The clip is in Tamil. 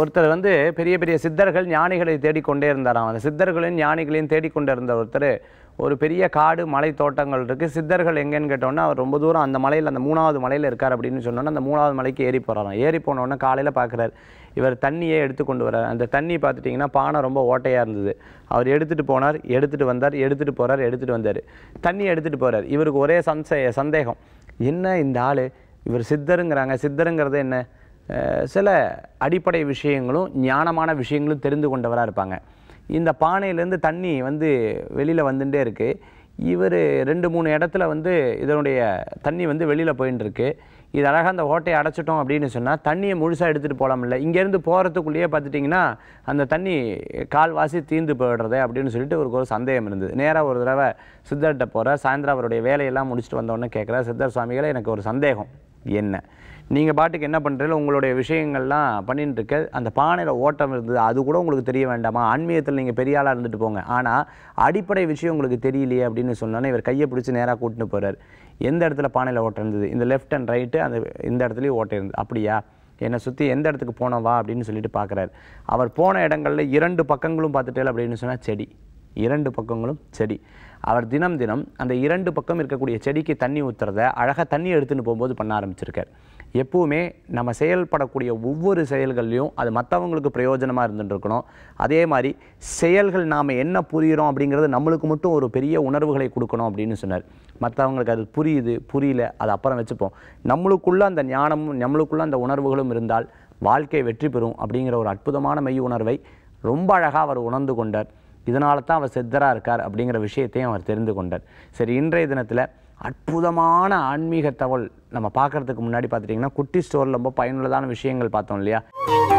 ஒருத்தர் வந்து பெரிய பெரிய சித்தர்கள் ஞானிகளை தேடிக்கொண்டே இருந்தாராம் அந்த சித்தர்களையும் ஞானிகளையும் தேடிக்கொண்டே இருந்த ஒருத்தர் ஒரு பெரிய காடு மலை தோட்டங்கள் இருக்குது சித்தர்கள் எங்கேன்னு கேட்டோன்னா அவர் ரொம்ப தூரம் அந்த மலையில் அந்த மூணாவது மலையில் இருக்கார் அப்படின்னு சொன்னோன்னா அந்த மூணாவது மலைக்கு ஏறி போகிறாராம் ஏறி போனோடனே காலையில் பார்க்குறாரு இவர் தண்ணியே எடுத்து கொண்டு வரார் அந்த தண்ணி பார்த்துட்டிங்கன்னா பானை ரொம்ப ஓட்டையாக இருந்தது அவர் எடுத்துகிட்டு போனார் எடுத்துகிட்டு வந்தார் எடுத்துகிட்டு போகிறார் எடுத்துகிட்டு வந்தார் தண்ணி எடுத்துகிட்டு போகிறார் இவருக்கு ஒரே சந்தே சந்தேகம் என்ன இந்த ஆள் இவர் சித்தருங்கிறாங்க சித்தருங்கிறது என்ன சில அடிப்படை விஷயங்களும் ஞானமான விஷயங்களும் தெரிந்து கொண்டவராக இருப்பாங்க இந்த பானையிலேருந்து தண்ணி வந்து வெளியில் வந்துட்டே இருக்குது இவர் ரெண்டு மூணு இடத்துல வந்து இதனுடைய தண்ணி வந்து வெளியில் போயின்னு இது அழகாக அந்த ஓட்டையை அடைச்சிட்டோம் அப்படின்னு சொன்னால் தண்ணியை முழுசாக எடுத்துகிட்டு போகலாமில்ல இங்கேருந்து போகிறதுக்குள்ளேயே பார்த்துட்டிங்கன்னா அந்த தண்ணி கால்வாசி தீர்ந்து போயிடுறது அப்படின்னு சொல்லிட்டு ஒரு ஒரு சந்தேகம் இருந்தது நேராக ஒரு தடவை சித்தர்கிட்ட போகிற சாயந்தரம் அவருடைய வேலையெல்லாம் முடிச்சுட்டு வந்தோடனே கேட்குற சித்தர் சுவாமிகளை எனக்கு ஒரு சந்தேகம் என்ன நீங்கள் பாட்டுக்கு என்ன பண்ணுறீங்க உங்களுடைய விஷயங்கள்லாம் பண்ணிட்டுருக்க அந்த பானையில் ஓட்டம் இருந்தது அது கூட உங்களுக்கு தெரிய வேண்டாமா ஆன்மீகத்தில் நீங்கள் பெரிய ஆளாக இருந்துட்டு போங்க ஆனால் அடிப்படை விஷயம் உங்களுக்கு தெரியலையே அப்படின்னு சொன்னோன்னே இவர் கையை பிடிச்சி நேராக கூட்டின்னு போகிறார் எந்த இடத்துல பானையில் ஓட்டம் இருந்தது இந்த லெஃப்ட் அண்ட் ரைட்டு அந்த இந்த இடத்துலையும் ஓட்டம் இருந்தது அப்படியா என்னை சுற்றி எந்த இடத்துக்கு போனவா அப்படின்னு சொல்லிட்டு பார்க்குறாரு அவர் போன இடங்களில் இரண்டு பக்கங்களும் பார்த்துட்டேன் அப்படின்னு சொன்னால் செடி இரண்டு பக்கங்களும் செடி அவர் தினம் தினம் அந்த இரண்டு பக்கம் இருக்கக்கூடிய செடிக்கு தண்ணி ஊற்றுறத அழகாக தண்ணி எடுத்துன்னு போகும்போது பண்ண ஆரம்பிச்சிருக்கார் எப்போவுமே நம்ம செயல்படக்கூடிய ஒவ்வொரு செயல்கள்லையும் அது மற்றவங்களுக்கு பிரயோஜனமாக இருந்துட்டுருக்கணும் அதே மாதிரி செயல்கள் நாம் என்ன புரிகிறோம் அப்படிங்கிறது நம்மளுக்கு மட்டும் ஒரு பெரிய உணர்வுகளை கொடுக்கணும் அப்படின்னு சொன்னார் மற்றவங்களுக்கு அது புரியுது புரியல அது அப்புறம் வச்சுப்போம் நம்மளுக்குள்ளே அந்த ஞானமும் நம்மளுக்குள்ளே அந்த உணர்வுகளும் இருந்தால் வாழ்க்கை வெற்றி பெறும் அப்படிங்கிற ஒரு அற்புதமான மெய் உணர்வை ரொம்ப அழகாக அவர் உணர்ந்து கொண்டார் இதனால தான் அவர் செத்தராக இருக்கார் அப்படிங்கிற விஷயத்தையும் அவர் தெரிந்து கொண்டார் சரி இன்றைய தினத்தில் அற்புதமான ஆன்மீக தகவல் நம்ம பார்க்குறதுக்கு முன்னாடி பார்த்துட்டிங்கன்னா குட்டி ஸ்டோரில் ரொம்ப பயனுள்ளதான விஷயங்கள் பார்த்தோம் இல்லையா